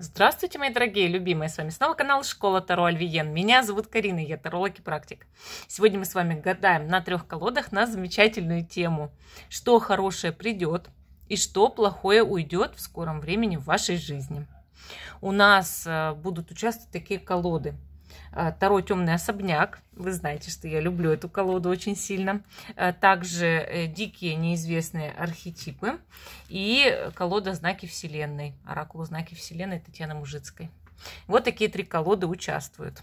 Здравствуйте, мои дорогие любимые! С вами снова канал Школа Таро Альвиен. Меня зовут Карина, я таролог и практик. Сегодня мы с вами гадаем на трех колодах на замечательную тему. Что хорошее придет и что плохое уйдет в скором времени в вашей жизни. У нас э, будут участвовать такие колоды – а, Таро «Темный особняк». Вы знаете, что я люблю эту колоду очень сильно. А, Также э, «Дикие неизвестные архетипы». И колода «Знаки Вселенной». Оракул «Знаки Вселенной» Татьяны Мужицкой. Вот такие три колоды участвуют.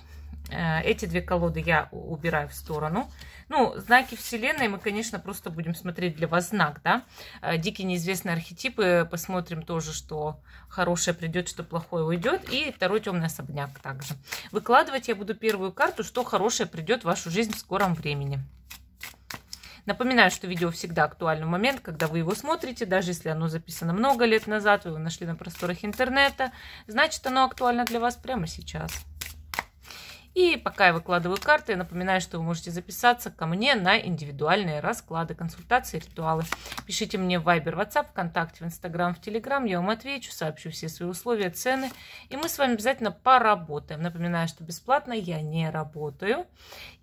Э, эти две колоды я убираю в сторону. Ну, знаки Вселенной мы, конечно, просто будем смотреть для вас знак, да. Э, дикие неизвестные архетипы, посмотрим тоже, что хорошее придет, что плохое уйдет. И второй темный особняк также. Выкладывать я буду первую карту, что хорошее придет в вашу жизнь в скором времени. Напоминаю, что видео всегда актуально момент, когда вы его смотрите, даже если оно записано много лет назад, вы его нашли на просторах интернета, значит оно актуально для вас прямо сейчас. И пока я выкладываю карты, напоминаю, что вы можете записаться ко мне на индивидуальные расклады, консультации, ритуалы. Пишите мне в Viber, WhatsApp, ВКонтакте, в Instagram, в Telegram. Я вам отвечу, сообщу все свои условия, цены. И мы с вами обязательно поработаем. Напоминаю, что бесплатно я не работаю.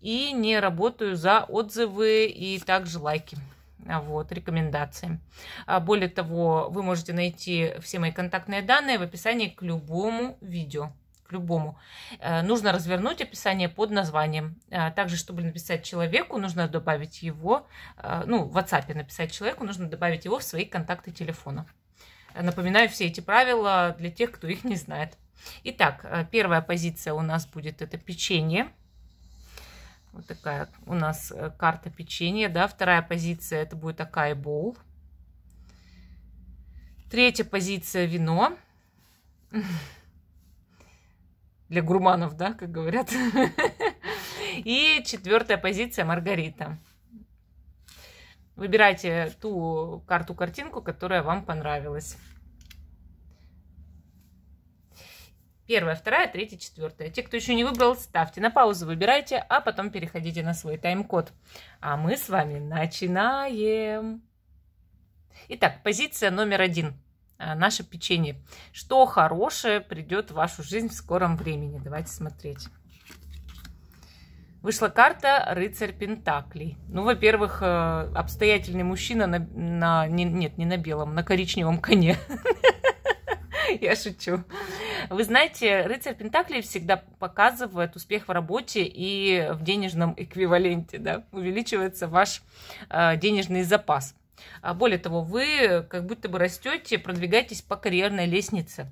И не работаю за отзывы и также лайки вот, рекомендации. А более того, вы можете найти все мои контактные данные в описании к любому видео к любому. Э, нужно развернуть описание под названием. Э, также, чтобы написать человеку, нужно добавить его, э, ну, в WhatsApp написать человеку, нужно добавить его в свои контакты телефона. Напоминаю все эти правила для тех, кто их не знает. Итак, первая позиция у нас будет это печенье. Вот такая у нас карта печенья, да. Вторая позиция это будет акайбол. Третья позиция вино для гурманов, да, как говорят. И четвертая позиция Маргарита. Выбирайте ту карту-картинку, которая вам понравилась. Первая, вторая, третья, четвертая. Те, кто еще не выбрал, ставьте на паузу, выбирайте, а потом переходите на свой тайм-код. А мы с вами начинаем. Итак, позиция номер один – Э, наше печенье. Что хорошее придет в вашу жизнь в скором времени? Давайте смотреть. Вышла карта «Рыцарь Пентаклей». Ну, во-первых, э, обстоятельный мужчина на... на не, нет, не на белом, на коричневом коне. Я шучу. Вы знаете, рыцарь Пентаклей всегда показывает успех в работе и в денежном эквиваленте, да, увеличивается ваш э, денежный запас. А более того, вы как будто бы растете, продвигаетесь по карьерной лестнице.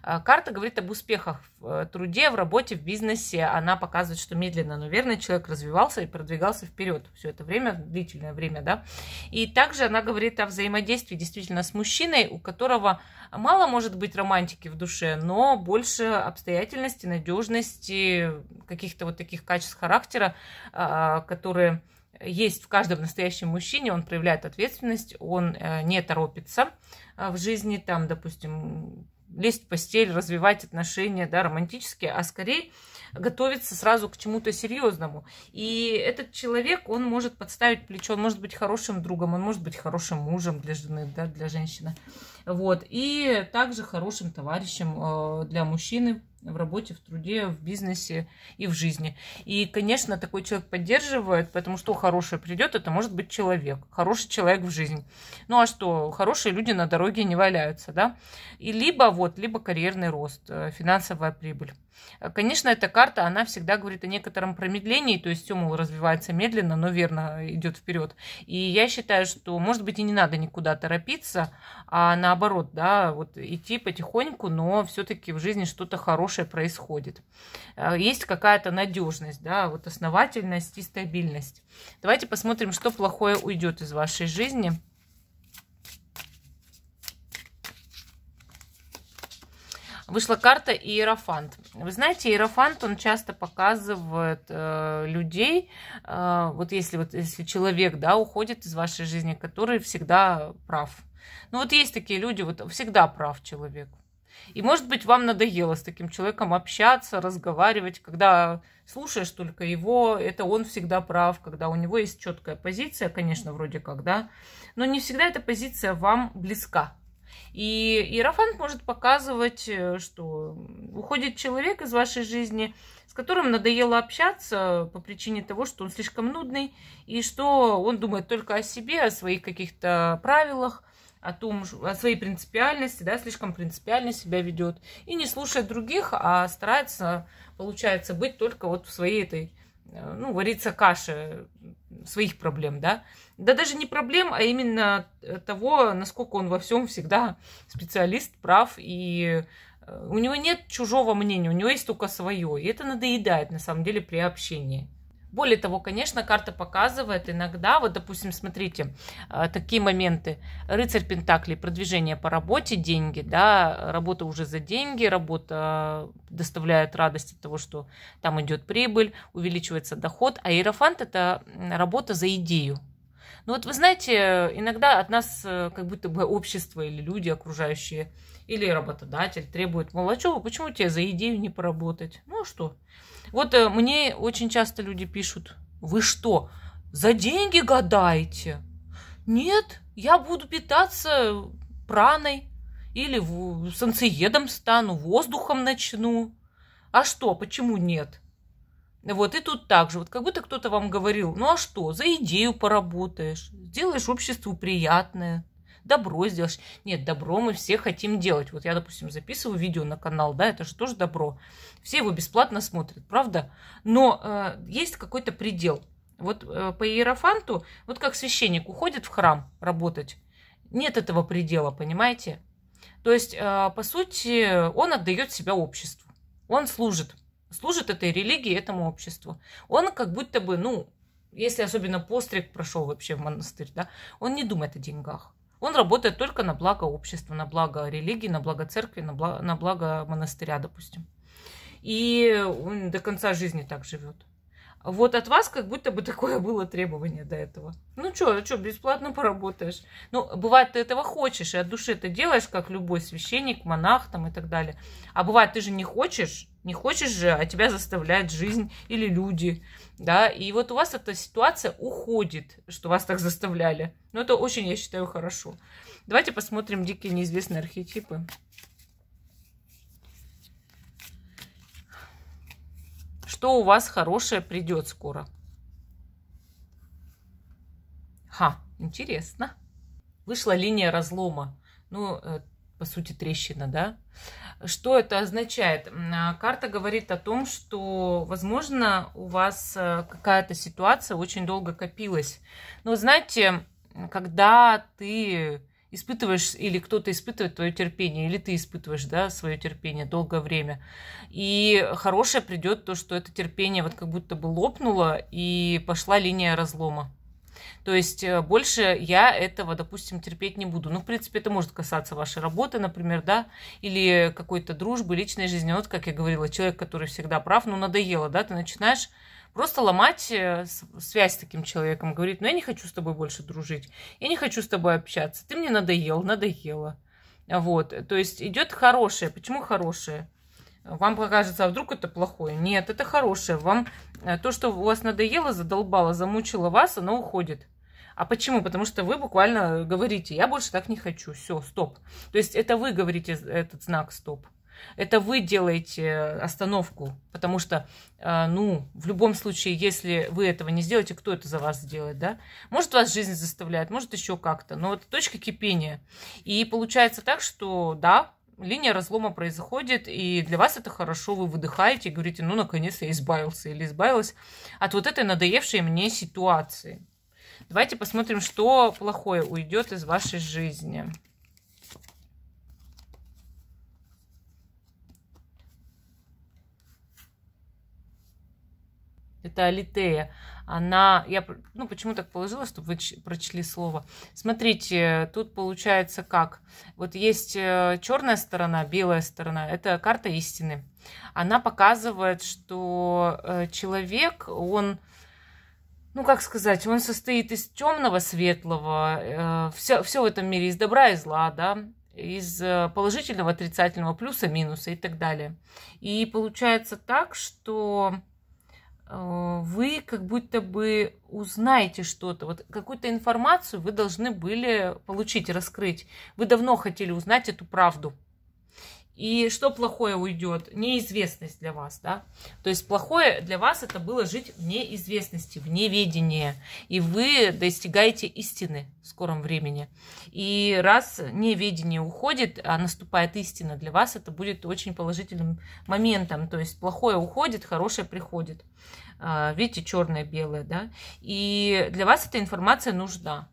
А карта говорит об успехах в э, труде, в работе, в бизнесе. Она показывает, что медленно, но верно человек развивался и продвигался вперед все это время, длительное время, да. И также она говорит о взаимодействии действительно с мужчиной, у которого мало может быть романтики в душе, но больше обстоятельности, надежности, каких-то вот таких качеств характера, а, которые есть в каждом настоящем мужчине, он проявляет ответственность, он э, не торопится э, в жизни, там, допустим, лезть в постель, развивать отношения, да, романтические, а скорее готовиться сразу к чему-то серьезному. И этот человек, он может подставить плечо, он может быть хорошим другом, он может быть хорошим мужем для жены, да, для женщины. Вот. И также хорошим товарищем э, для мужчины, в работе, в труде, в бизнесе и в жизни. И, конечно, такой человек поддерживает, потому что хорошее придет, это может быть человек, хороший человек в жизни. Ну а что, хорошие люди на дороге не валяются, да? И либо вот, либо карьерный рост, э, финансовая прибыль. Э, конечно, эта карта, она всегда говорит о некотором промедлении, то есть Сёмул развивается медленно, но верно э, идет вперед. И я считаю, что, может быть, и не надо никуда торопиться, а наоборот, да, вот идти потихоньку, но все-таки в жизни что-то хорошее происходит. Э, есть какая-то надежность, да, вот основательность и стабильность. Давайте посмотрим, что плохое уйдет из вашей жизни – вышла карта Иерофант. Вы знаете, Иерофант, он часто показывает э, людей, э, вот если вот если человек, да, уходит из вашей жизни, который всегда прав. Ну вот есть такие люди, вот всегда прав человек. И, может быть, вам надоело с таким человеком общаться, разговаривать, когда слушаешь только его, это он всегда прав, когда у него есть четкая позиция, конечно, вроде как, да, но не всегда эта позиция вам близка. И иерофант может показывать, э, что уходит человек из вашей жизни, с которым надоело общаться по причине того, что он слишком нудный, и что он думает только о себе, о своих каких-то правилах, о том, о своей принципиальности, да, слишком принципиально себя ведет, и не слушает других, а старается, получается, быть только вот в своей этой, э, ну, варится каше своих проблем, да. Да даже не проблем, а именно того, насколько он во всем всегда специалист, прав, и э, у него нет чужого мнения, у него есть только свое. И это надоедает, на самом деле, при общении. Более того, конечно, карта показывает иногда, вот, допустим, смотрите, э, такие моменты. Рыцарь Пентакли, продвижение по работе, деньги, да, работа уже за деньги, работа доставляет радость от того, что там идет прибыль, увеличивается доход. А иерофант – это работа за идею. Ну вот вы знаете, иногда от нас э, как будто бы общество или люди окружающие – или работодатель требует, Молочева, почему тебе за идею не поработать? Ну а что? Вот э, мне очень часто люди пишут, вы что, за деньги гадаете? Нет, я буду питаться праной или солнцеедом стану, воздухом начну. А что, почему нет? Вот, и тут так же. Вот как будто кто-то вам говорил, ну а что, за идею поработаешь, сделаешь обществу приятное добро сделаешь. Нет, добро мы все хотим делать. Вот я, допустим, записываю видео на канал, да, это же тоже добро. Все его бесплатно смотрят, правда? Но э, есть какой-то предел. Вот э, по иерофанту, вот как священник уходит в храм работать, нет этого предела, понимаете? То есть, э, по сути, он отдает себя обществу. Он служит. Служит этой религии, этому обществу. Он как будто бы, ну, если особенно постриг прошел вообще в монастырь, да, он не думает о деньгах. Он работает только на благо общества, на благо религии, на благо церкви, на благо, на благо монастыря, допустим. И он до конца жизни так живет. Вот от вас как будто бы такое было требование до этого. Ну что, а что, бесплатно поработаешь? Ну, бывает, ты этого хочешь, и от души это делаешь, как любой священник, монах там и так далее. А бывает, ты же не хочешь, не хочешь же, а тебя заставляет жизнь или люди, да. И вот у вас эта ситуация уходит, что вас так заставляли. Но ну, это очень, я считаю, хорошо. Давайте посмотрим дикие неизвестные архетипы. что у вас хорошее придет скоро. Ха, интересно. Вышла линия разлома. Ну, э, по сути, трещина, да? Что это означает? А, карта говорит о том, что, возможно, у вас э, какая-то ситуация очень долго копилась. Но, ну, знаете, когда ты испытываешь, или кто-то испытывает твое терпение, или ты испытываешь, да, свое терпение долгое время. И хорошее придет то, что это терпение вот как будто бы лопнуло, и пошла линия разлома. То есть э, больше я этого, допустим, терпеть не буду. Ну, в принципе, это может касаться вашей работы, например, да, или какой-то дружбы, личной жизни. Вот, как я говорила, человек, который всегда прав, ну, надоело, да, ты начинаешь Просто ломать э, связь с таким человеком. Говорит, ну я не хочу с тобой больше дружить, я не хочу с тобой общаться, ты мне надоел, надоела. Вот, то есть идет хорошее. Почему хорошее? Вам покажется, а вдруг это плохое? Нет, это хорошее. Вам э, то, что у вас надоело, задолбало, замучило вас, оно уходит. А почему? Потому что вы буквально говорите, я больше так не хочу, все, стоп. То есть это вы говорите этот знак стоп. Это вы делаете остановку, потому что, э, ну, в любом случае, если вы этого не сделаете, кто это за вас сделает, да? Может, вас жизнь заставляет, может, еще как-то, но это точка кипения. И получается так, что, да, линия разлома происходит, и для вас это хорошо, вы выдыхаете и говорите, ну, наконец я избавился или избавилась от вот этой надоевшей мне ситуации. Давайте посмотрим, что плохое уйдет из вашей жизни. Это Алитея. Она, я, ну, почему так положила, чтобы вы прочли слово. Смотрите, тут получается как. Вот есть э, черная сторона, белая сторона. Это карта истины. Она показывает, что э, человек, он ну как сказать, он состоит из темного, светлого, все, э, все в этом мире из добра и зла, да, из положительного, отрицательного, плюса, минуса и так далее. И получается так, что Э, вы как будто бы узнаете что-то, вот какую-то информацию вы должны были получить, раскрыть. Вы давно хотели узнать эту правду. И что плохое уйдет? Неизвестность для вас, да? То есть плохое для вас это было жить в неизвестности, в неведении. И вы достигаете истины в скором времени. И раз неведение уходит, а наступает истина, для вас это будет очень положительным моментом. То есть плохое уходит, хорошее приходит. А, видите, черное, белое, да? И для вас эта информация нужна.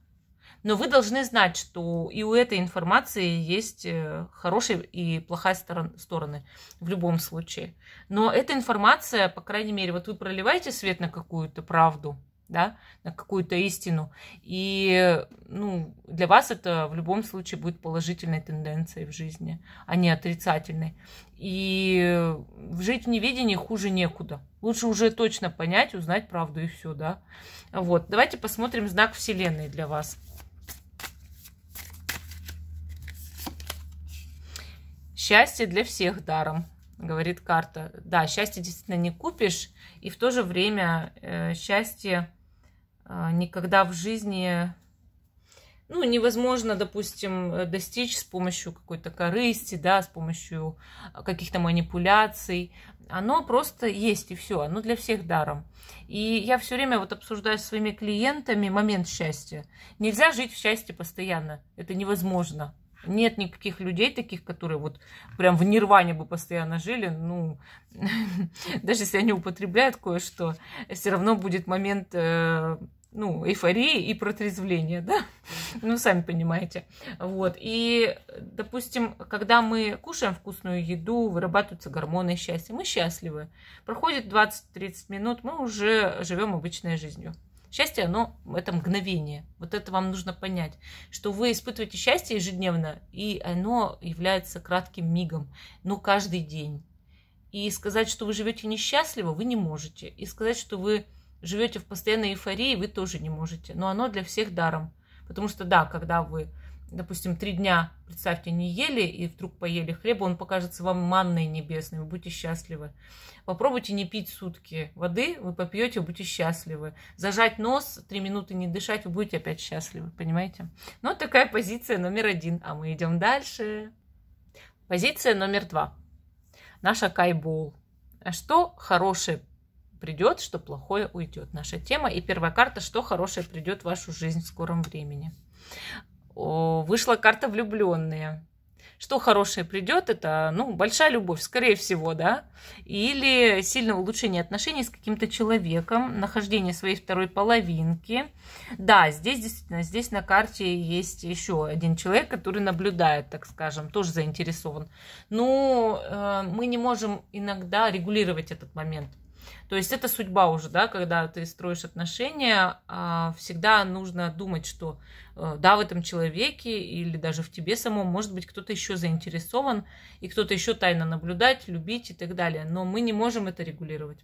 Но вы должны знать, что и у этой информации есть э, хорошие и плохая сторон, стороны в любом случае. Но эта информация, по крайней мере, вот вы проливаете свет на какую-то правду, да, на какую-то истину. И ну, для вас это в любом случае будет положительной тенденцией в жизни, а не отрицательной. И жить в неведении хуже некуда. Лучше уже точно понять, узнать правду и все, да. Вот, давайте посмотрим знак Вселенной для вас. Счастье для всех даром, говорит карта. Да, счастье действительно не купишь, и в то же время э, счастье э, никогда в жизни ну, невозможно, допустим, э, достичь с помощью какой-то корысти, да, с помощью каких-то манипуляций. Оно просто есть и все, оно для всех даром. И я все время вот обсуждаю с своими клиентами момент счастья. Нельзя жить в счастье постоянно, это невозможно. Нет никаких людей таких, которые вот прям в нирване бы постоянно жили. Ну, даже если они употребляют кое-что, все равно будет момент э, ну, эйфории и протрезвления, да? Ну, сами понимаете. Вот. И, допустим, когда мы кушаем вкусную еду, вырабатываются гормоны счастья, мы счастливы. Проходит 20-30 минут, мы уже живем обычной жизнью. Счастье, оно это мгновение. Вот это вам нужно понять, что вы испытываете счастье ежедневно, и оно является кратким мигом, но каждый день. И сказать, что вы живете несчастливо, вы не можете. И сказать, что вы живете в постоянной эйфории, вы тоже не можете. Но оно для всех даром. Потому что да, когда вы допустим, три дня, представьте, не ели и вдруг поели хлеба, он покажется вам манной небесной, вы будете счастливы. Попробуйте не пить сутки воды, вы попьете, будете счастливы. Зажать нос, три минуты не дышать, вы будете опять счастливы, понимаете? Ну, вот такая позиция номер один, а мы идем дальше. Позиция номер два. Наша кайбол. А что хорошее придет, что плохое уйдет. Наша тема и первая карта, что хорошее придет в вашу жизнь в скором времени вышла карта влюбленные. Что хорошее придет, это, ну, большая любовь, скорее всего, да, или сильное улучшение отношений с каким-то человеком, нахождение своей второй половинки. Да, здесь действительно, здесь на карте есть еще один человек, который наблюдает, так скажем, тоже заинтересован. Но ну, э, мы не можем иногда регулировать этот момент – то есть это судьба уже, да, когда ты строишь отношения, а, всегда нужно думать, что э, да, в этом человеке или даже в тебе самом, может быть, кто-то еще заинтересован, и кто-то еще тайно наблюдать, любить и так далее. Но мы не можем это регулировать.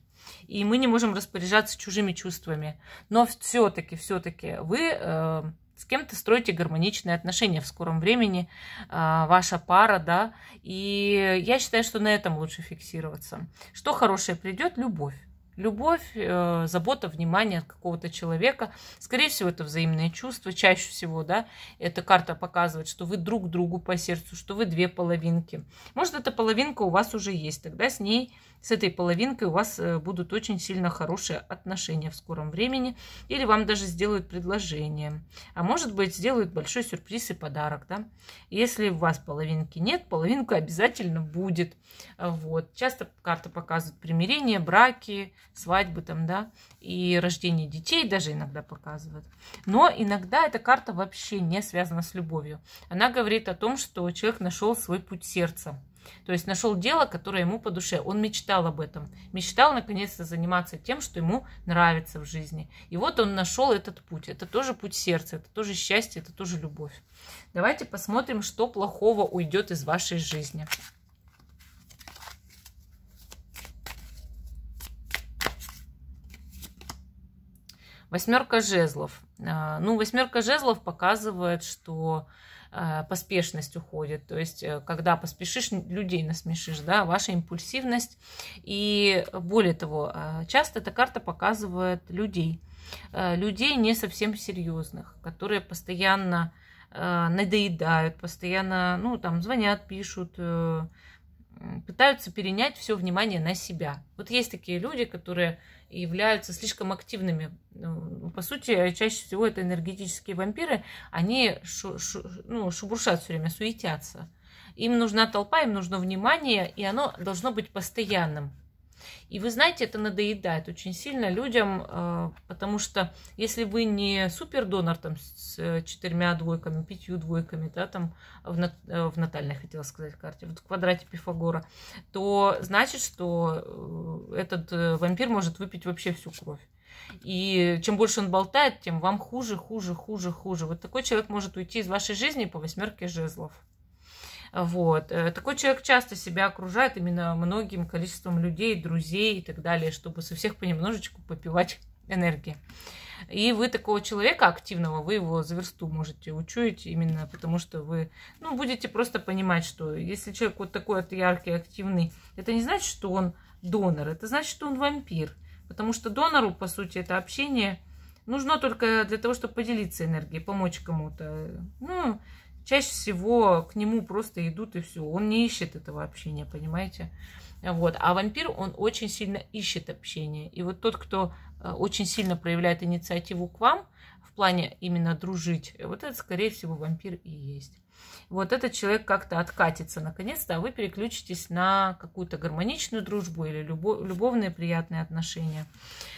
И мы не можем распоряжаться чужими чувствами. Но все-таки, все-таки вы э, с кем-то строите гармоничные отношения в скором времени, э, ваша пара, да. И я считаю, что на этом лучше фиксироваться. Что хорошее придет? Любовь. Любовь, э, забота, внимание от какого-то человека. Скорее всего, это взаимные чувства. Чаще всего, да, эта карта показывает, что вы друг другу по сердцу, что вы две половинки. Может, эта половинка у вас уже есть. Тогда с ней, с этой половинкой у вас э, будут очень сильно хорошие отношения в скором времени. Или вам даже сделают предложение. А может быть, сделают большой сюрприз и подарок, да. Если у вас половинки нет, половинка обязательно будет. Вот. Часто карта показывает примирение, браки, свадьбы там, да, и рождение детей даже иногда показывают. Но иногда эта карта вообще не связана с любовью. Она говорит о том, что человек нашел свой путь сердца. То есть нашел дело, которое ему по душе. Он мечтал об этом. Мечтал наконец-то заниматься тем, что ему нравится в жизни. И вот он нашел этот путь. Это тоже путь сердца, это тоже счастье, это тоже любовь. Давайте посмотрим, что плохого уйдет из вашей жизни. Восьмерка жезлов. А, ну, восьмерка жезлов показывает, что а, поспешность уходит. То есть, э, когда поспешишь, людей насмешишь, да, ваша импульсивность. И более того, а, часто эта карта показывает людей. Людей не совсем серьезных, которые постоянно надоедают, постоянно, ну, там, звонят, пишут, э, пытаются перенять все внимание на себя. Вот есть такие люди, которые являются слишком активными. Ну, по сути, чаще всего это энергетические вампиры, они шу шу ну, шубуршат все время, суетятся. Им нужна толпа, им нужно внимание, и оно должно быть постоянным. И вы знаете, это надоедает очень сильно людям, э, потому что если вы не супердонор там, с четырьмя двойками, пятью двойками, да, там в, нат... Э, в натальной, хотела сказать, карте, вот в квадрате Пифагора, то значит, что э, этот вампир может выпить вообще всю кровь. И чем больше он болтает, тем вам хуже, хуже, хуже, хуже. Вот такой человек может уйти из вашей жизни по восьмерке жезлов. Вот. Э, такой человек часто себя окружает именно многим количеством людей, друзей и так далее, чтобы со всех понемножечку попивать энергии. И вы такого человека активного, вы его за версту можете учуять именно потому, что вы ну, будете просто понимать, что если человек вот такой вот яркий, активный, это не значит, что он донор, это значит, что он вампир. Потому что донору, по сути, это общение нужно только для того, чтобы поделиться энергией, помочь кому-то. Ну, Чаще всего к нему просто идут и все. Он не ищет этого общения, понимаете? Вот. А вампир, он очень сильно ищет общение. И вот тот, кто э, очень сильно проявляет инициативу к вам, в плане именно дружить, вот это, скорее всего, вампир и есть вот этот человек как-то откатится наконец-то, а вы переключитесь на какую-то гармоничную дружбу или любо, любовные приятные отношения.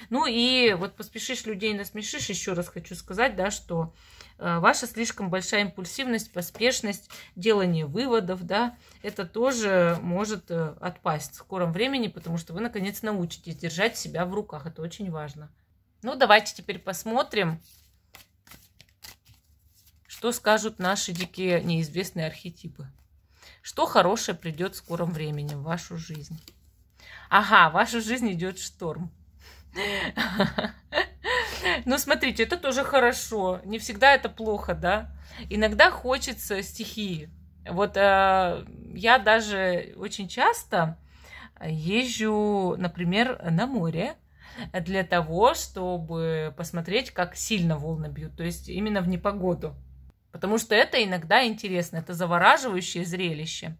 Ну и вот поспешишь людей насмешишь, еще раз хочу сказать, да, что э, ваша слишком большая импульсивность, поспешность, делание выводов, да, это тоже может э, отпасть в скором времени, потому что вы, наконец, научитесь держать себя в руках. Это очень важно. Ну, давайте теперь посмотрим, что скажут наши дикие неизвестные архетипы? Что хорошее придет в скором времени в вашу жизнь? Ага, в вашу жизнь идет шторм. Ну, смотрите, это тоже хорошо. Не всегда это плохо, да? Иногда хочется стихии. Вот э, я даже очень часто езжу, например, на море для того, чтобы посмотреть, как сильно волны бьют, то есть именно в непогоду. Потому что это иногда интересно, это завораживающее зрелище.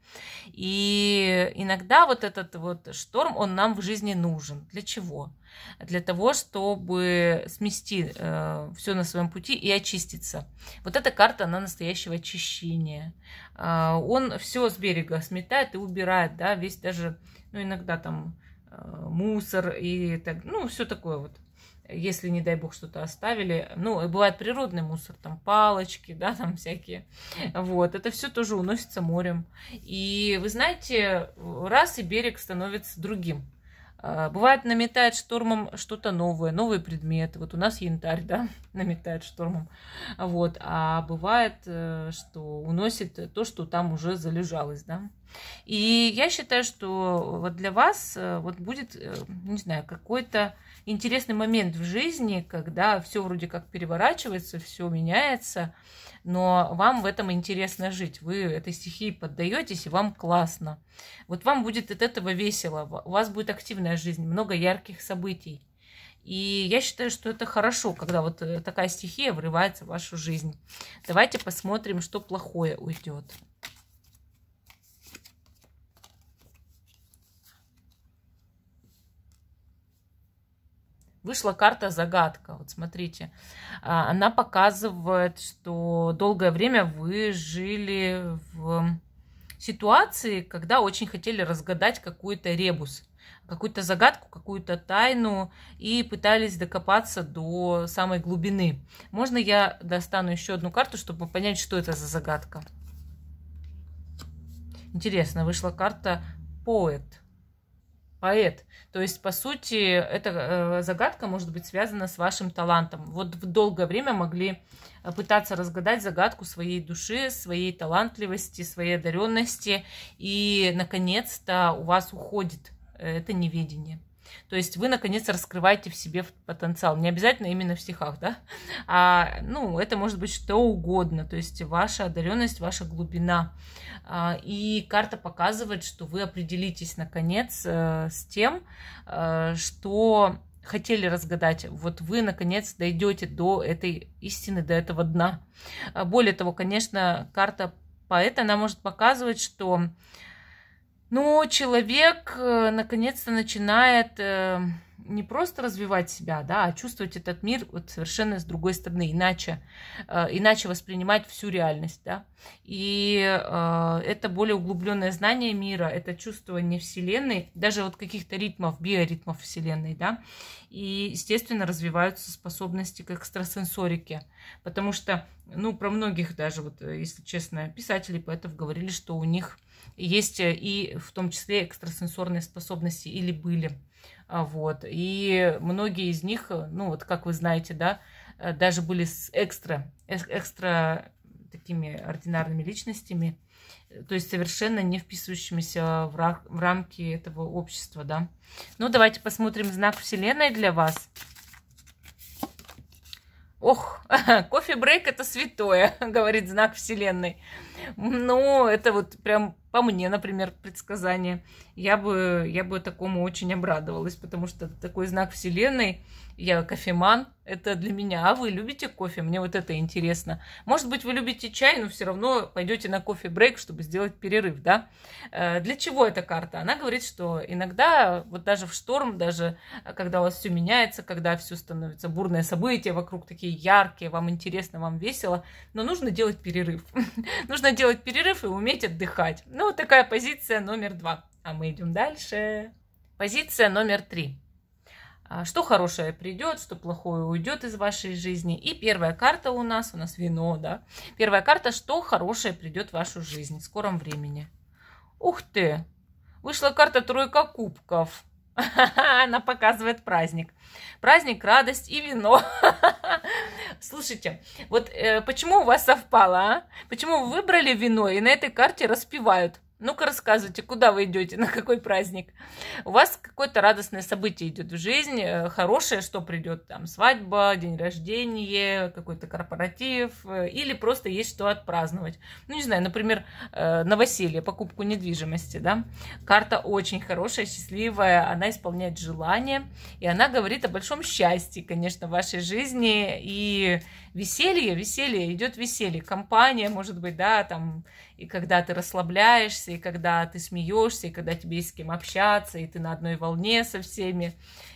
И иногда вот этот вот шторм, он нам в жизни нужен. Для чего? Для того, чтобы смести э, все на своем пути и очиститься. Вот эта карта, она настоящего очищения. Э, он все с берега сметает и убирает, да, весь даже, ну, иногда там э, мусор и так, ну, все такое вот если, не дай бог, что-то оставили. Ну, бывает природный мусор, там палочки, да, там всякие. Вот, это все тоже уносится морем. И вы знаете, раз и берег становится другим. А, бывает, наметает штормом что-то новое, новый предмет, Вот у нас янтарь, да, наметает штормом. Вот. А бывает, э, что уносит то, что там уже залежалось, да. И я считаю, что вот для вас э, вот будет, э, не знаю, какой-то интересный момент в жизни, когда все вроде как переворачивается, все меняется, но вам в этом интересно жить. Вы этой стихии поддаетесь, и вам классно. Вот вам будет от этого весело, у вас будет активная жизнь, много ярких событий. И я считаю, что это хорошо, когда вот э, такая стихия врывается в вашу жизнь. Давайте посмотрим, что плохое уйдет. Вышла карта загадка. Вот смотрите, а, она показывает, что долгое время вы жили в ситуации, когда очень хотели разгадать какую то ребус, какую-то загадку, какую-то тайну и пытались докопаться до самой глубины. Можно я достану еще одну карту, чтобы понять, что это за загадка? Интересно, вышла карта поэт поэт. То есть, по сути, эта э, загадка может быть связана с вашим талантом. Вот в долгое время могли э, пытаться разгадать загадку своей души, своей талантливости, своей одаренности. И, наконец-то, у вас уходит э, это неведение. То есть вы, наконец, раскрываете в себе потенциал. Не обязательно именно в стихах, да? А, ну, это может быть что угодно. То есть ваша одаренность, ваша глубина. А, и карта показывает, что вы определитесь, наконец, э, с тем, э, что хотели разгадать, вот вы наконец дойдете до этой истины, до этого дна. Более того, конечно, карта поэта, она может показывать, что но ну, человек э, наконец-то начинает э, не просто развивать себя, да, а чувствовать этот мир вот совершенно с другой стороны, иначе, э, иначе воспринимать всю реальность, да. И э, это более углубленное знание мира, это чувствование Вселенной, даже вот каких-то ритмов, биоритмов Вселенной, да. И, естественно, развиваются способности к экстрасенсорике, потому что, ну, про многих даже, вот, э, если честно, писатели, поэтов говорили, что у них есть э, и в том числе экстрасенсорные способности или были. А, вот. И многие из них, э, ну вот как вы знаете, да, э, даже были с экстра, экстра такими ординарными личностями, то есть совершенно не вписывающимися в, рах, в рамки этого общества, да. Ну, давайте посмотрим знак Вселенной для вас. Ох, кофе-брейк это святое, говорит знак Вселенной. Но это вот прям по мне, например, предсказание. Я бы, я бы такому очень обрадовалась, потому что такой знак Вселенной. Я кофеман, это для меня. А вы любите кофе? Мне вот это интересно. Может быть, вы любите чай, но все равно пойдете на кофе-брейк, чтобы сделать перерыв, да? Э, для чего эта карта? Она говорит, что иногда, вот даже в шторм, даже а, когда у вас все меняется, когда все становится бурное событие, вокруг такие яркие, вам интересно, вам весело, но нужно делать перерыв. Нужно делать перерыв и уметь отдыхать. Ну, вот такая позиция номер два. А мы идем дальше. Позиция номер три. А, что хорошее придет, что плохое уйдет из вашей жизни. И первая карта у нас, у нас вино, да. Первая карта, что хорошее придет в вашу жизнь в скором времени. Ух ты! Вышла карта тройка кубков. Она показывает праздник. Праздник, радость и вино. Слушайте, вот э, почему у вас совпало, а? Почему вы выбрали вино и на этой карте распивают? Ну-ка рассказывайте, куда вы идете, на какой праздник. У вас какое-то радостное событие идет в жизнь, э, хорошее, что придет, там, свадьба, день рождения, какой-то корпоратив, э, или просто есть что отпраздновать. Ну, не знаю, например, э, новоселье, покупку недвижимости, да. Карта очень хорошая, счастливая, она исполняет желания, и она говорит о большом счастье, конечно, в вашей жизни, и веселье, веселье, идет веселье, компания, может быть, да, там, и когда ты расслабляешься, и когда ты смеешься, и когда тебе есть с кем общаться, и ты на одной волне со всеми.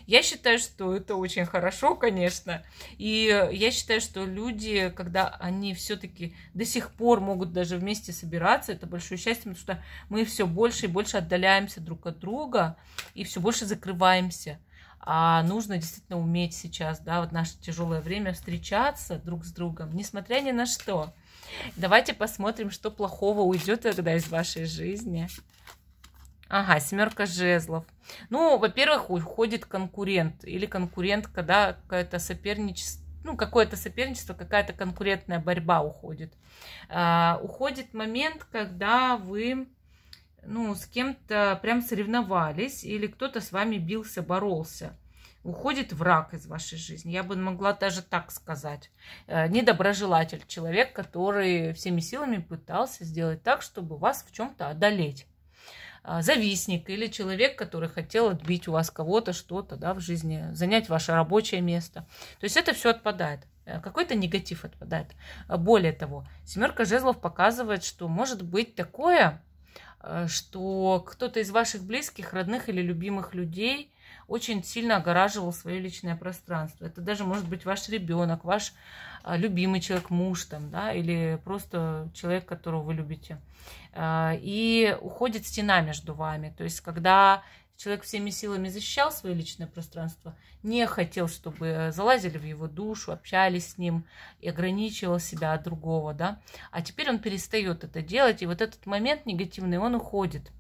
Я считаю, что это очень хорошо, конечно, и я считаю, что люди, когда они все-таки до сих пор могут даже вместе собираться, это большое счастье, потому что мы все больше и больше отдаляемся друг от друга, и все больше закрываемся – а нужно действительно уметь сейчас, да, вот наше тяжелое время встречаться друг с другом, несмотря ни на что. Давайте посмотрим, что плохого уйдет тогда из вашей жизни. Ага, семерка жезлов. Ну, во-первых, уходит конкурент или конкурентка, да, какое-то соперничество, ну, какое-то соперничество, какая-то конкурентная борьба уходит. А, уходит момент, когда вы ну, с кем-то прям соревновались, или кто-то с вами бился, боролся. Уходит враг из вашей жизни. Я бы могла даже так сказать. Э, недоброжелатель, человек, который всеми силами пытался сделать так, чтобы вас в чем-то одолеть. Э, завистник или человек, который хотел отбить у вас кого-то, что-то да, в жизни, занять ваше рабочее место. То есть это все отпадает э, какой-то негатив отпадает. Более того, семерка жезлов показывает, что может быть такое, Э, что кто-то из ваших близких, родных или любимых людей очень сильно огораживал свое личное пространство. Это даже может быть ваш ребенок, ваш э, любимый человек, муж там, да, или просто человек, которого вы любите. Э, и уходит стена между вами. То есть, когда Человек всеми силами защищал свое личное пространство, не хотел, чтобы э, залазили в его душу, общались с ним и ограничивал себя от другого, да. А теперь он перестает это делать, и вот этот момент негативный, он уходит.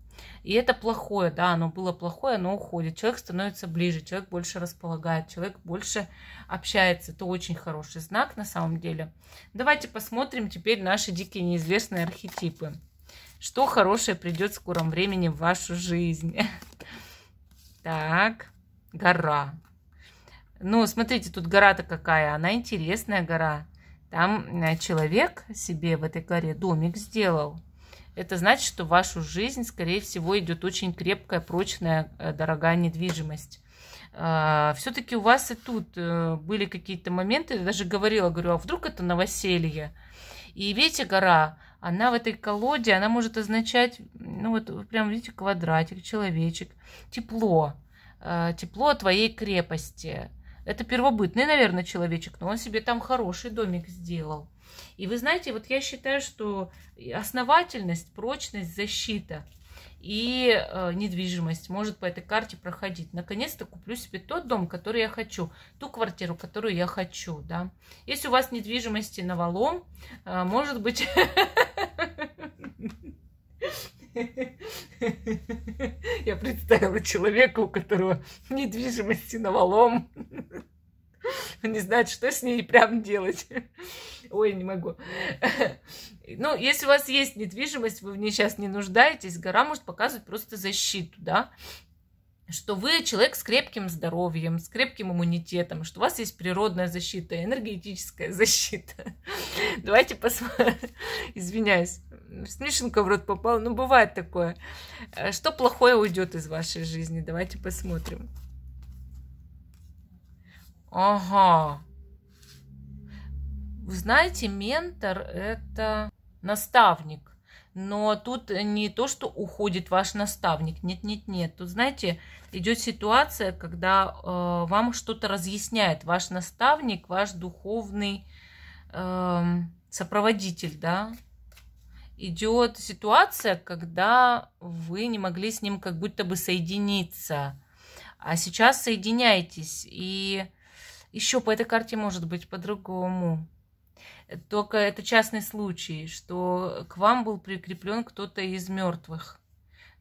И это плохое, да, оно было плохое, оно уходит. Человек становится ближе, человек больше располагает, человек больше общается. Это очень хороший знак на самом деле. Давайте посмотрим теперь наши дикие неизвестные архетипы. Что хорошее придет в скором времени в вашу жизнь. Так, гора. Ну, смотрите, тут гора-то какая. Она интересная гора. Там э, человек себе в этой горе домик сделал. Это значит, что в вашу жизнь, скорее всего, идет очень крепкая, прочная, э, дорогая недвижимость. А, Все-таки у вас и тут э, были какие-то моменты. Я даже говорила, говорю, а вдруг это новоселье? И видите, гора, она в этой колоде, она может означать, ну вот прям, видите, квадратик, человечек, тепло, э, тепло твоей крепости. Это первобытный, наверное, человечек, но он себе там хороший домик сделал. И вы знаете, вот я считаю, что основательность, прочность, защита – и э, недвижимость может по этой карте проходить. Наконец-то куплю себе тот дом, который я хочу, ту квартиру, которую я хочу, да. Если у вас недвижимости навалом, э, может быть... Я представила человека, у которого недвижимости навалом. Он не знает, что с ней прям делать. Ой, не могу. Ну, если у вас есть недвижимость, вы в ней сейчас не нуждаетесь, гора может показывать просто защиту, да, что вы человек с крепким здоровьем, с крепким иммунитетом, что у вас есть природная защита, энергетическая защита. Давайте посмотрим. Извиняюсь, Смешенка в рот попала. Ну, бывает такое. Э, что плохое уйдет из вашей жизни? Давайте посмотрим. Ага. Вы знаете, ментор – это наставник. Но тут не то, что уходит ваш наставник. Нет, нет, нет. Тут, знаете, идет ситуация, когда э, вам что-то разъясняет ваш наставник, ваш духовный э, сопроводитель, да. Идет ситуация, когда вы не могли с ним как будто бы соединиться. А сейчас соединяйтесь. И еще по этой карте может быть по-другому. Только это частный случай, что к вам был прикреплен кто-то из мертвых.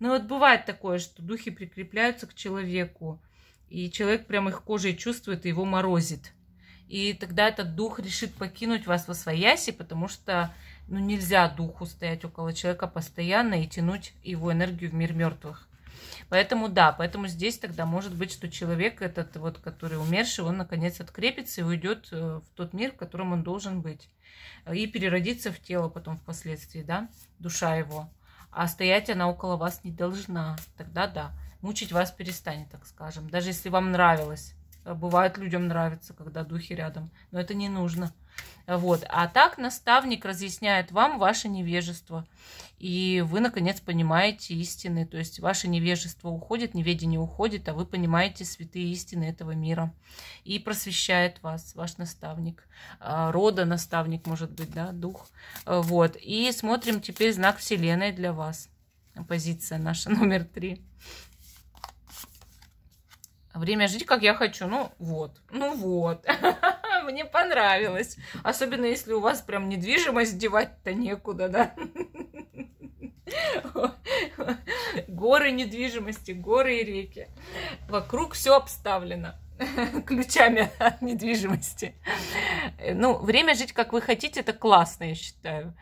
Ну вот бывает такое, что духи прикрепляются к человеку, и человек прям их кожей чувствует, и его морозит. И тогда этот дух решит покинуть вас во свояси, потому что ну, нельзя духу стоять около человека постоянно и тянуть его энергию в мир мертвых. Поэтому да, поэтому здесь тогда может быть, что человек этот вот, который умерший, он наконец открепится и уйдет э, в тот мир, в котором он должен быть и переродиться в тело потом впоследствии, да, душа его. А стоять она около вас не должна. Тогда да, мучить вас перестанет, так скажем. Даже если вам нравилось. Бывает, людям нравится, когда духи рядом. Но это не нужно. Вот. А так наставник разъясняет вам ваше невежество. И вы, наконец, понимаете истины. То есть ваше невежество уходит, неведение уходит, а вы понимаете святые истины этого мира. И просвещает вас ваш наставник. А, рода наставник, может быть, да, дух. Вот. И смотрим теперь знак Вселенной для вас. Позиция наша номер три. Время жить, как я хочу. Ну вот, ну вот. мне понравилось. Особенно, если у вас прям недвижимость девать-то некуда, да? Горы недвижимости, горы и реки. Вокруг все обставлено ключами от недвижимости. Ну, время жить, как вы хотите, это классно, я считаю.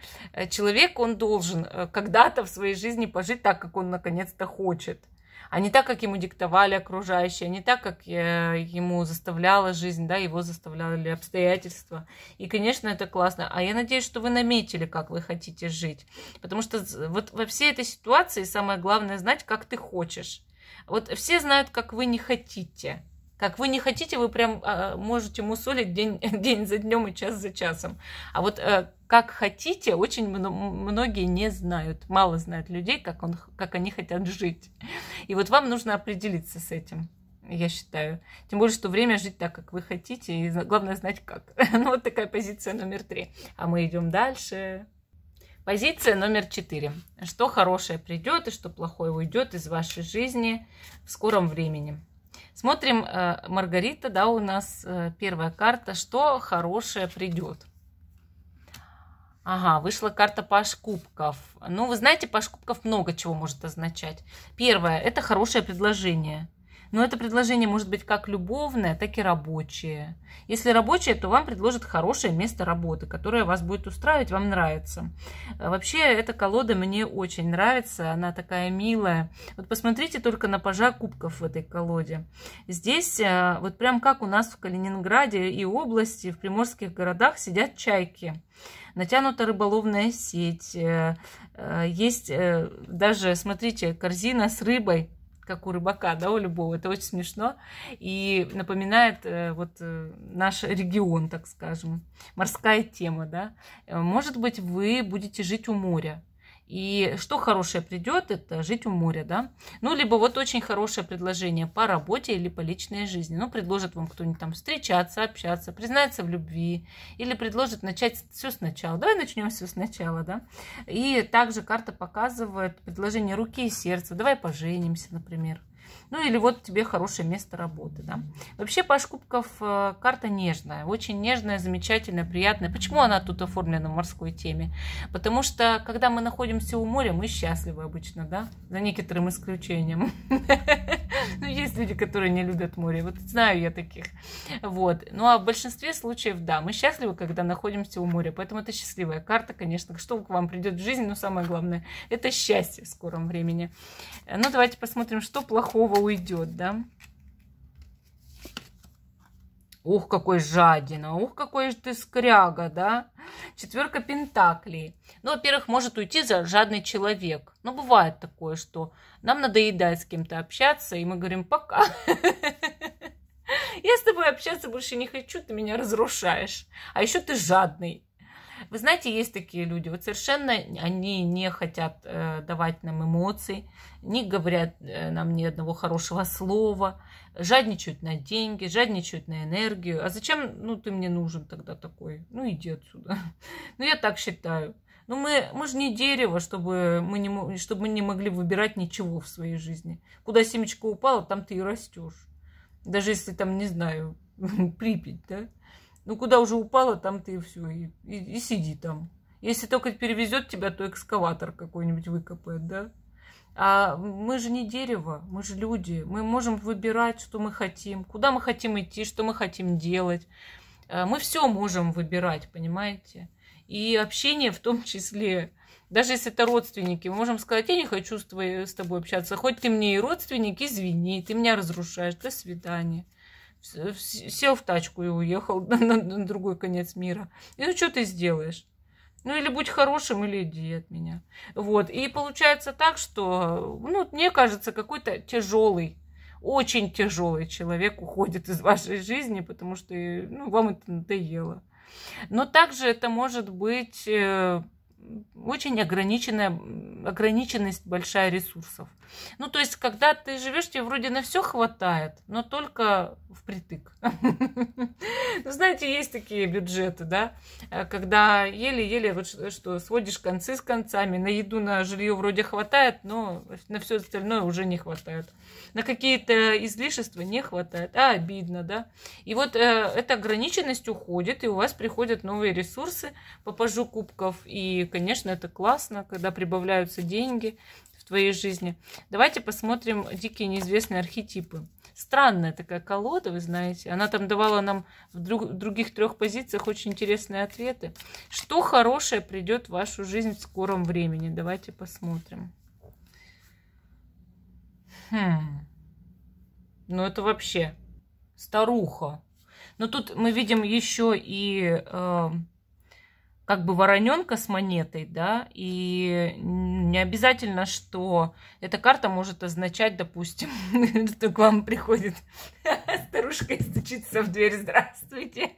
Человек, он должен э, когда-то в своей жизни пожить так, как он наконец-то хочет а не так, как ему диктовали окружающие, а не так, как э, ему заставляла жизнь, да, его заставляли обстоятельства. И, конечно, это классно. А я надеюсь, что вы наметили, как вы хотите жить. Потому что вот во всей этой ситуации самое главное знать, как ты хочешь. Вот все знают, как вы не хотите. Как вы не хотите, вы прям а, а, можете мусолить день, день за днем и час за часом. А вот э, как хотите, очень многие не знают, мало знают людей, как, он, как они хотят жить. И вот вам нужно определиться с этим я считаю. Тем более, что время жить так, как вы хотите, и главное знать как. ну, вот такая позиция номер три. А мы идем дальше. Позиция номер четыре. Что хорошее придет и что плохое уйдет из вашей жизни в скором времени. Смотрим, э, Маргарита, да, у нас э, первая карта. Что хорошее придет? Ага, вышла карта Паш Кубков. Ну, вы знаете, Паш Кубков много чего может означать. Первое, это хорошее предложение – но это предложение может быть как любовное, так и рабочее. Если рабочее, то вам предложат хорошее место работы, которое вас будет устраивать, вам нравится. Э, вообще, эта колода мне очень нравится, она такая милая. Вот посмотрите только на пажа кубков в этой колоде. Здесь, э, вот прям как у нас в Калининграде и области, в приморских городах сидят чайки. Натянута рыболовная сеть, э, есть даже, смотрите, корзина с рыбой, как у рыбака, да, у любого. Это очень смешно и напоминает э, вот э, наш регион, так скажем, морская тема, да. Э, может быть, вы будете жить у моря, и что хорошее придет, это жить у моря, да. Ну, либо вот очень хорошее предложение по работе или по личной жизни. Ну, предложат вам кто-нибудь там встречаться, общаться, признается в любви. Или предложат начать все сначала. Давай начнем все сначала, да. И также карта показывает предложение руки и сердца. Давай поженимся, например. Ну или вот тебе хорошее место работы. Да? Вообще паш кубков э, карта нежная, очень нежная, замечательная, приятная. Почему она тут оформлена в морской теме? Потому что когда мы находимся у моря, мы счастливы обычно, да? За некоторым исключением. Ну, есть люди, которые не любят море. Вот знаю я таких. Вот. Ну, а в большинстве случаев, да, мы счастливы, когда находимся у моря. Поэтому это счастливая карта, конечно. Что к вам придет в жизнь, но самое главное, это счастье в скором времени. Ну, давайте посмотрим, что плохого уйдет, да? Ух, какой жадина, ух, какой же ты скряга, да? Четверка Пентаклей. Ну, во-первых, может уйти за жадный человек. Но ну, бывает такое, что нам надоедает с кем-то общаться, и мы говорим «пока». Я с тобой общаться больше не хочу, ты меня разрушаешь. А еще ты жадный. Вы знаете, есть такие люди, вот совершенно они не хотят э, давать нам эмоций, не говорят э, нам ни одного хорошего слова, жадничают на деньги, жадничают на энергию. А зачем, ну, ты мне нужен тогда такой? Ну, иди отсюда. Ну, я так считаю. Ну, мы, мы же не дерево, чтобы мы не, чтобы мы не могли выбирать ничего в своей жизни. Куда семечко упало, там ты и растешь. Даже если там, не знаю, Припять, да? Ну, куда уже упала, там ты все, и, и, и сиди там. Если только перевезет тебя, то экскаватор какой-нибудь выкопает, да? А мы же не дерево, мы же люди. Мы можем выбирать, что мы хотим, куда мы хотим идти, что мы хотим делать. А мы все можем выбирать, понимаете? И общение в том числе. Даже если это родственники, мы можем сказать, я не хочу с, твоей, с тобой общаться. Хоть ты мне и родственник, извини, ты меня разрушаешь. До свидания сел в тачку и уехал на, на, на другой конец мира. И ну что ты сделаешь? Ну или будь хорошим, или иди от меня. Вот. И получается так, что, ну, мне кажется, какой-то тяжелый, очень тяжелый человек уходит из вашей жизни, потому что ну, вам это надоело. Но также это может быть э, очень ограниченная, ограниченность большая ресурсов. Ну, то есть, когда ты живешь, тебе вроде на все хватает, но только впритык. Ну, знаете, есть такие бюджеты, да, э, когда еле-еле вот что сводишь концы с концами, на еду, на жилье вроде хватает, но на все остальное уже не хватает. На какие-то излишества не хватает, а обидно, да. И вот э, эта ограниченность уходит, и у вас приходят новые ресурсы по пажу кубков и конечно, это классно, когда прибавляются деньги в твоей жизни. Давайте посмотрим дикие неизвестные архетипы. Странная такая колода, вы знаете. Она там давала нам в друг, других трех позициях очень интересные ответы. Что хорошее придет в вашу жизнь в скором времени? Давайте посмотрим. Хм. Ну это вообще старуха. Но тут мы видим еще и э, как бы вороненка с монетой, да, и не обязательно, что эта карта может означать, допустим, что к вам приходит старушка и стучится в дверь, здравствуйте.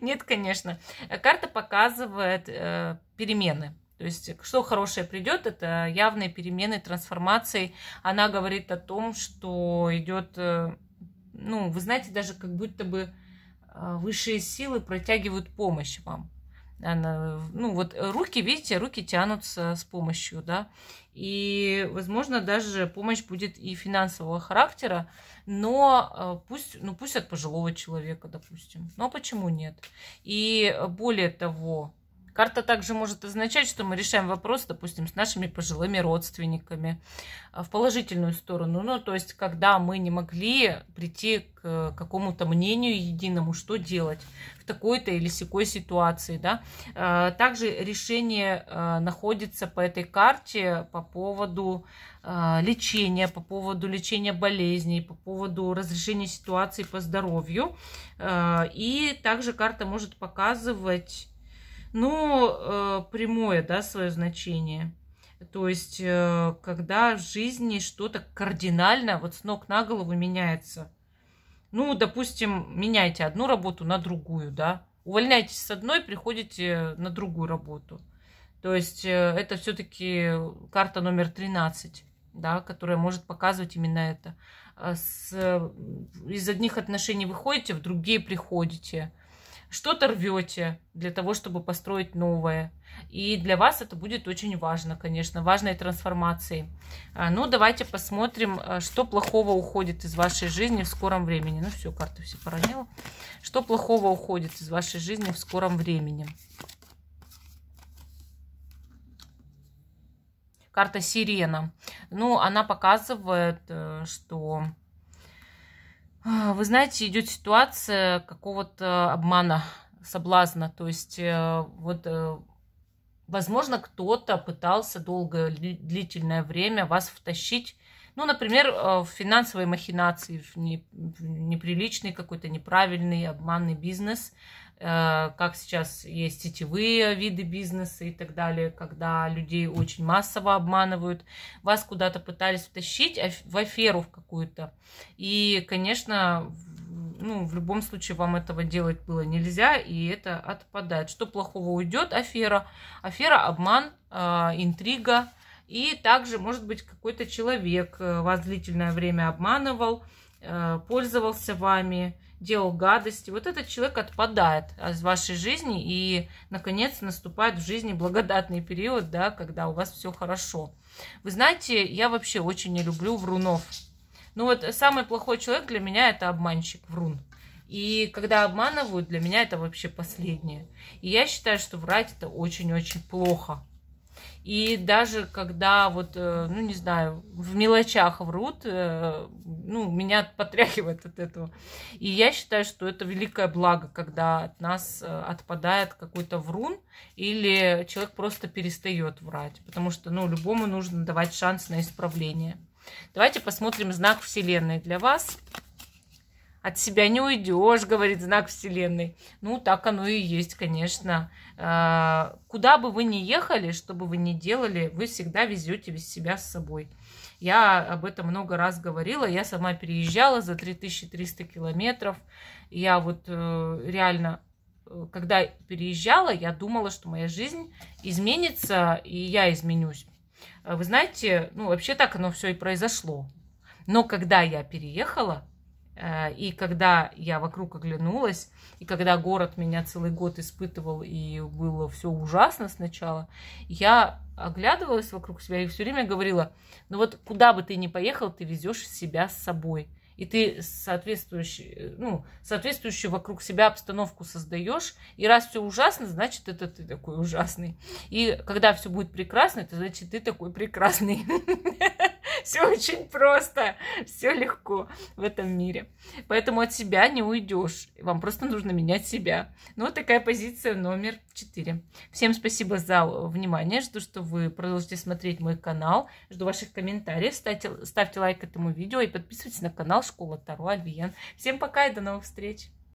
Нет, конечно. Карта показывает э, перемены, то есть, что хорошее придет, это явные перемены, трансформации. Она говорит о том, что идет, э, ну, вы знаете, даже как будто бы э, высшие силы протягивают помощь вам. Она, ну вот руки, видите, руки тянутся с помощью, да. И, возможно, даже помощь будет и финансового характера, но э, пусть, ну пусть от пожилого человека, допустим. Ну а почему нет? И более того, Карта также может означать, что мы решаем вопрос, допустим, с нашими пожилыми родственниками а, в положительную сторону. Ну, то есть, когда мы не могли прийти к какому-то мнению единому, что делать в такой-то или секой ситуации, да. А, также решение а, находится по этой карте по поводу лечения, по поводу лечения болезней, по поводу разрешения ситуации по здоровью. И также карта может показывать но э, прямое, да, свое значение. То есть, э, когда в жизни что-то кардинально, вот с ног на голову меняется. Ну, допустим, меняйте одну работу на другую, да. Увольняйтесь с одной, приходите на другую работу. То есть, э, это все-таки карта номер 13, да, которая может показывать именно это. А с, э, из одних отношений выходите, в другие приходите что-то рвете для того, чтобы построить новое. И для вас это будет очень важно, конечно, важной трансформацией. А, ну, давайте посмотрим, а, что плохого уходит из вашей жизни в скором времени. Ну, все, карты все поронила. Что плохого уходит из вашей жизни в скором времени? Карта Сирена. Ну, она показывает, э, что а, вы знаете, идет ситуация какого-то обмана, соблазна. То есть э, вот, э, возможно, кто-то пытался долгое, длительное время вас втащить ну, например, э, в финансовые махинации, в неприличный какой-то неправильный обманный бизнес – Э, как сейчас есть сетевые виды бизнеса и так далее, когда людей очень массово обманывают, вас куда-то пытались втащить в аферу в какую-то. И, конечно, ну, в любом случае вам этого делать было нельзя, и это отпадает. Что плохого уйдет? Афера. Афера, обман, э, интрига. И также, может быть, какой-то человек э, вас длительное время обманывал, пользовался вами, делал гадости. Вот этот человек отпадает из вашей жизни, и, наконец, наступает в жизни благодатный период, да, когда у вас все хорошо. Вы знаете, я вообще очень не люблю врунов. Ну вот самый плохой человек для меня это обманщик, врун. И когда обманывают, для меня это вообще последнее. И я считаю, что врать это очень-очень плохо. И даже когда вот, э, ну не знаю, в мелочах врут, э, ну, меня потряхивает от этого. И я считаю, что это великое благо, когда от нас э, отпадает какой-то врун или человек просто перестает врать, потому что, ну, любому нужно давать шанс на исправление. Давайте посмотрим знак Вселенной для вас. От себя не уйдешь, говорит знак Вселенной. Ну, так оно и есть, конечно. А, куда бы вы ни ехали, что бы вы ни делали, вы всегда везете без себя с собой. Я об этом много раз говорила. Я сама переезжала за 3300 километров. Я вот э, реально э, когда переезжала, я думала, что моя жизнь изменится, и я изменюсь. Вы знаете, ну вообще так оно все и произошло. Но когда я переехала, Э, и когда я вокруг оглянулась, и когда город меня целый год испытывал, и было все ужасно сначала, я оглядывалась вокруг себя и все время говорила, ну вот куда бы ты ни поехал, ты везешь себя с собой. И ты соответствующий, ну, соответствующую вокруг себя обстановку создаешь. И раз все ужасно, значит, это ты такой ужасный. И когда все будет прекрасно, это значит, ты такой прекрасный. Все очень просто, все легко в этом мире. Поэтому от себя не уйдешь. Вам просто нужно менять себя. Ну, вот такая позиция номер 4. Всем спасибо за внимание. Жду, что вы продолжите смотреть мой канал. Жду ваших комментариев. Ставьте, ставьте лайк этому видео и подписывайтесь на канал Школа Таро Альвиен. Всем пока и до новых встреч!